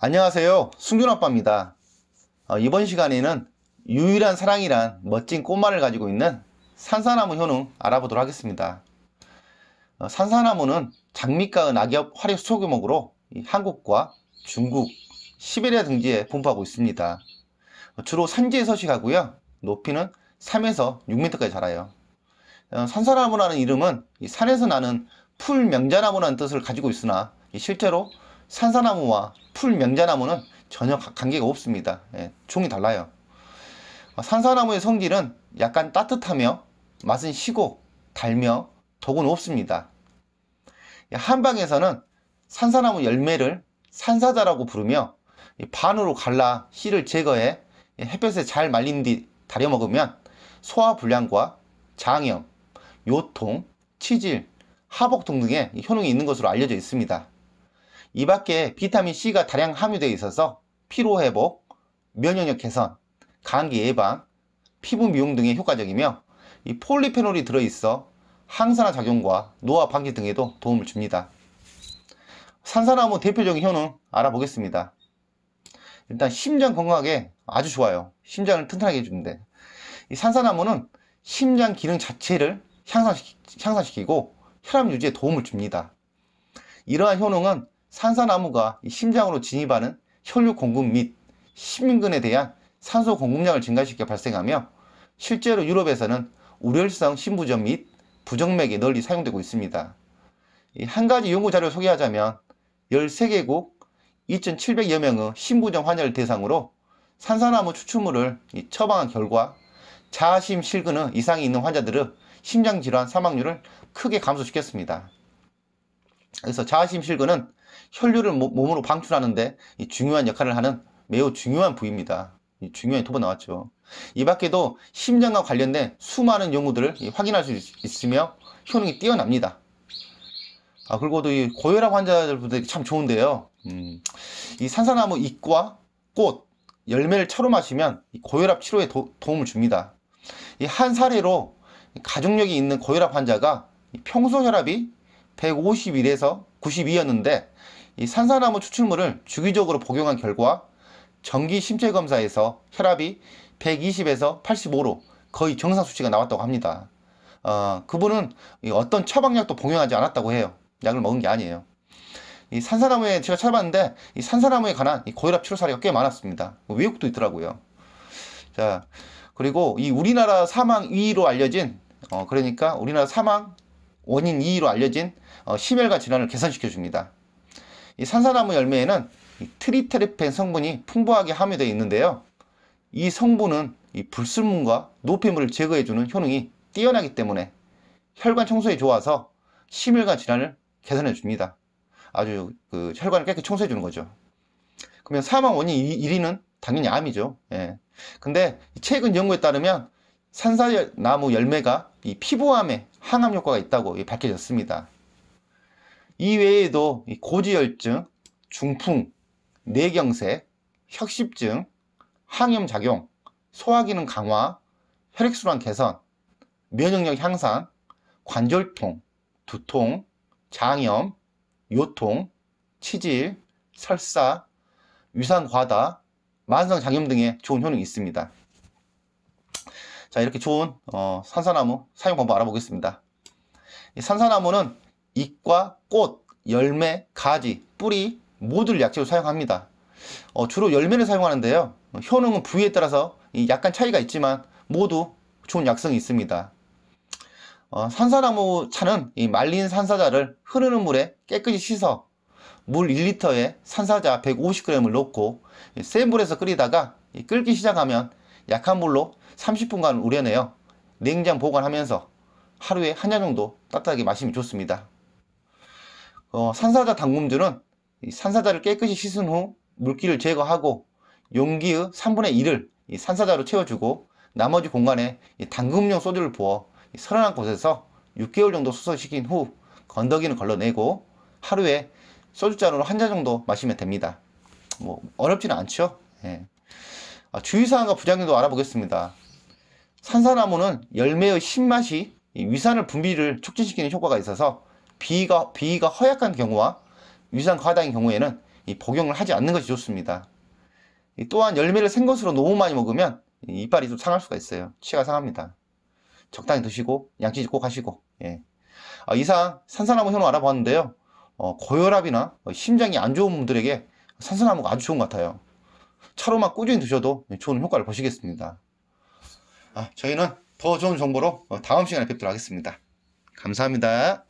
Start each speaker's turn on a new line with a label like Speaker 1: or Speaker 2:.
Speaker 1: 안녕하세요 승준아빠입니다 어, 이번 시간에는 유일한 사랑이란 멋진 꽃말을 가지고 있는 산사나무 효능 알아보도록 하겠습니다 어, 산사나무는 장미과의낙엽 화력 소규모으로 한국과 중국, 시베리아 등지에 분포하고 있습니다 어, 주로 산지에 서식하고요 높이는 3에서 6m까지 자라요 어, 산사나무라는 이름은 산에서 나는 풀 명자나무라는 뜻을 가지고 있으나 실제로 산사나무와 풀 명자나무는 전혀 관계가 없습니다. 예, 종이 달라요. 어, 산사나무의 성질은 약간 따뜻하며 맛은 시고 달며 독은 없습니다. 한방에서는 산사나무 열매를 산사자라고 부르며 반으로 갈라 씨를 제거해 햇볕에 잘 말린 뒤 달여 먹으면 소화불량과 장염, 요통, 치질, 하복 등등의 효능이 있는 것으로 알려져 있습니다. 이 밖에 비타민C가 다량 함유되어 있어서 피로회복, 면역력 개선, 감기 예방, 피부 미용 등에 효과적이며 이 폴리페놀이 들어있어 항산화 작용과 노화 방지 등에도 도움을 줍니다. 산산나무 대표적인 효능 알아보겠습니다. 일단 심장 건강하게 아주 좋아요. 심장을 튼튼하게 해주는데 이 산사나무는 심장 기능 자체를 향상시키고 혈압 유지에 도움을 줍니다. 이러한 효능은 산산나무가 심장으로 진입하는 혈류 공급 및 심근에 대한 산소 공급량을 증가시켜 발생하며 실제로 유럽에서는 우렬성 심부전및 부정맥에 널리 사용되고 있습니다. 한 가지 연구 자료를 소개하자면 13개국 2,700여 명의 심부전 환자를 대상으로 산산나무 추출물을 처방한 결과 자심 아 실근의 이상이 있는 환자들의 심장질환 사망률을 크게 감소시켰습니다. 그래서 자심 아 실근은 혈류를 몸으로 방출하는데 중요한 역할을 하는 매우 중요한 부위입니다. 중요한 토보 나왔죠. 이 밖에도 심장과 관련된 수많은 연구들을 확인할 수 있으며 효능이 뛰어납니다. 아, 그리고 또이 고혈압 환자들분들참 좋은데요. 음, 이 산사나무 잎과 꽃, 열매를 차로 마시면 고혈압 치료에 도, 움을 줍니다. 이 한 사례로 가족력이 있는 고혈압 환자가 평소 혈압이 151에서 92였는데 이 산산화무 추출물을 주기적으로 복용한 결과 정기 심체 검사에서 혈압이 120에서 85로 거의 정상 수치가 나왔다고 합니다. 어, 그분은 어떤 처방약도 복용하지 않았다고 해요. 약을 먹은 게 아니에요. 이 산산화무에 제가 찾아봤는데 이 산산화무에 관한 이 고혈압 치료 사례가 꽤 많았습니다. 외국도 뭐 있더라고요. 자 그리고 이 우리나라 사망 2위로 알려진 어 그러니까 우리나라 사망 원인 2위로 알려진 어, 심혈관 질환을 개선시켜 줍니다. 이 산사나무 열매에는 트리테르펜 성분이 풍부하게 함유되어 있는데요. 이 성분은 이 불순물과 노폐물을 제거해주는 효능이 뛰어나기 때문에 혈관 청소에 좋아서 심혈관 질환을 개선해 줍니다. 아주 그 혈관을 깨끗이 청소해 주는 거죠. 그러면 사망 원인 1위는 당연히 암이죠. 예. 근데 최근 연구에 따르면 산사나무 열매가 이 피부암에 항암 효과가 있다고 밝혀졌습니다. 이 외에도 고지혈증, 중풍, 뇌경색, 혁십증, 항염작용, 소화기능 강화, 혈액순환 개선, 면역력 향상, 관절통, 두통, 장염, 요통, 치질, 설사, 위산과다, 만성장염 등에 좋은 효능이 있습니다. 자 이렇게 좋은 어, 산사나무 사용 방법 알아보겠습니다. 산사나무는 잎과 꽃, 열매, 가지, 뿌리 모두를 약재로 사용합니다. 어, 주로 열매를 사용하는데요. 효능은 부위에 따라서 약간 차이가 있지만 모두 좋은 약성이 있습니다. 어, 산사나무 차는 말린 산사자를 흐르는 물에 깨끗이 씻어 물 1리터에 산사자 150g을 넣고 센 불에서 끓이다가 끓기 시작하면 약한 물로 30분간 우려내요. 냉장 보관하면서 하루에 한 잔 정도 따뜻하게 마시면 좋습니다. 어, 산사자 담금주는 산사자를 깨끗이 씻은 후 물기를 제거하고 용기의 3분의 1을 산사자로 채워주고 나머지 공간에 담금용 소주를 부어 서 31곳에서 6개월 정도 수서시킨 후 건더기는 걸러내고 하루에 소주잔으로 한 잔 정도 마시면 됩니다. 뭐 어렵지는 않죠. 예. 아, 주의사항과 부작용도 알아보겠습니다. 산사나무는 열매의 신맛이 위산을 분비를 촉진시키는 효과가 있어서 비위가, 비위가 허약한 경우와 유산 과다인 경우에는 이 복용을 하지 않는 것이 좋습니다. 또한 열매를 생것으로 너무 많이 먹으면 이빨이 좀 상할 수가 있어요. 치가 상합니다. 적당히 드시고 양치질 꼭 하시고 예. 아, 이상 산산나무 효능 알아봤는데요. 어, 고혈압이나 뭐 심장이 안 좋은 분들에게 산산나무가 아주 좋은 것 같아요. 차로만 꾸준히 드셔도 좋은 효과를 보시겠습니다. 아, 저희는 더 좋은 정보로 어, 다음 시간에 뵙도록 하겠습니다. 감사합니다.